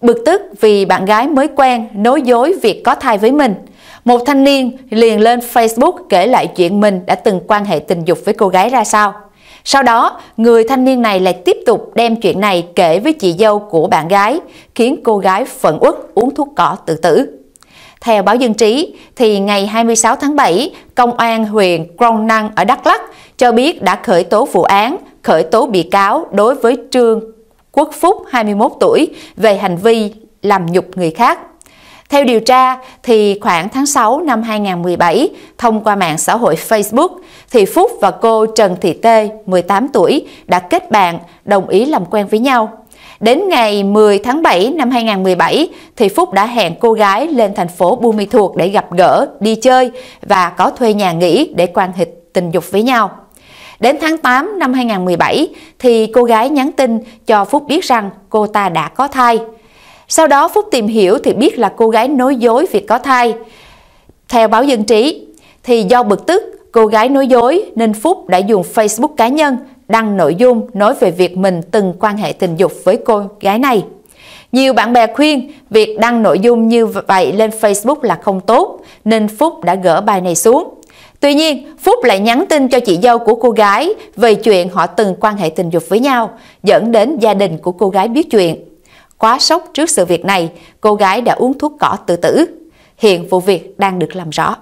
Bực tức vì bạn gái mới quen nói dối việc có thai với mình, một thanh niên liền lên Facebook kể lại chuyện mình đã từng quan hệ tình dục với cô gái ra sao. Sau đó, người thanh niên này lại tiếp tục đem chuyện này kể với chị dâu của bạn gái, khiến cô gái phẫn uất uống thuốc cỏ tự tử. Theo báo dân trí, thì ngày 26 tháng 7, Công an huyện Crong Năng ở Đắk Lắk cho biết đã khởi tố vụ án, khởi tố bị cáo đối với Trương Quốc Phúc 21 tuổi về hành vi làm nhục người khác. Theo điều tra thì khoảng tháng 6 năm 2017, thông qua mạng xã hội Facebook thì Phúc và cô Trần Thị Tê 18 tuổi đã kết bạn, đồng ý làm quen với nhau. Đến ngày 10 tháng 7 năm 2017 thì Phúc đã hẹn cô gái lên thành phố Buôn Ma Thuột để gặp gỡ, đi chơi và có thuê nhà nghỉ để quan hệ tình dục với nhau. Đến tháng 8 năm 2017 thì cô gái nhắn tin cho Phúc biết rằng cô ta đã có thai. Sau đó Phúc tìm hiểu thì biết là cô gái nói dối việc có thai. Theo báo Dân Trí thì do bực tức cô gái nói dối nên Phúc đã dùng Facebook cá nhân đăng nội dung nói về việc mình từng quan hệ tình dục với cô gái này. Nhiều bạn bè khuyên việc đăng nội dung như vậy lên Facebook là không tốt, nên Phúc đã gỡ bài này xuống. Tuy nhiên, Phúc lại nhắn tin cho chị dâu của cô gái về chuyện họ từng quan hệ tình dục với nhau, dẫn đến gia đình của cô gái biết chuyện. Quá sốc trước sự việc này, cô gái đã uống thuốc cỏ tự tử. Hiện vụ việc đang được làm rõ.